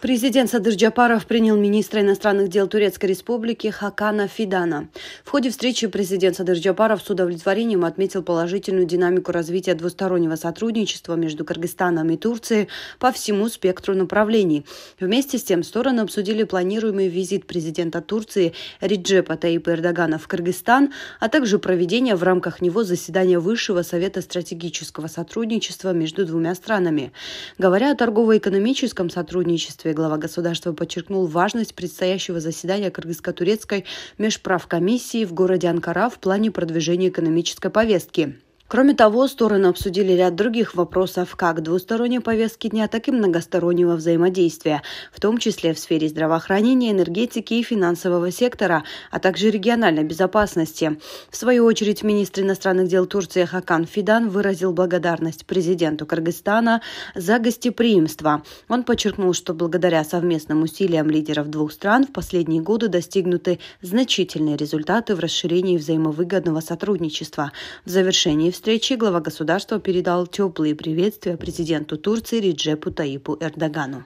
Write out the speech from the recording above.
Президент Садыр Джапаров принял министра иностранных дел Турецкой республики Хакана Фидана. В ходе встречи президент Садыр Джапаров с удовлетворением отметил положительную динамику развития двустороннего сотрудничества между Кыргызстаном и Турцией по всему спектру направлений. Вместе с тем стороны обсудили планируемый визит президента Турции Реджепа Таипа Эрдогана в Кыргызстан, а также проведение в рамках него заседания Высшего совета стратегического сотрудничества между двумя странами. Говоря о торгово-экономическом сотрудничестве, приветствии глава государства подчеркнул важность предстоящего заседания Кыргызско-турецкой межправкомиссии в городе Анкара в плане продвижения экономической повестки. Кроме того, стороны обсудили ряд других вопросов как двусторонней повестки дня, так и многостороннего взаимодействия, в том числе в сфере здравоохранения, энергетики и финансового сектора, а также региональной безопасности. В свою очередь, министр иностранных дел Турции Хакан Фидан выразил благодарность президенту Кыргызстана за гостеприимство. Он подчеркнул, что благодаря совместным усилиям лидеров двух стран в последние годы достигнуты значительные результаты в расширении взаимовыгодного сотрудничества. В завершении встречи глава государства передал теплые приветствия президенту Турции Реджепу Таипу Эрдогану.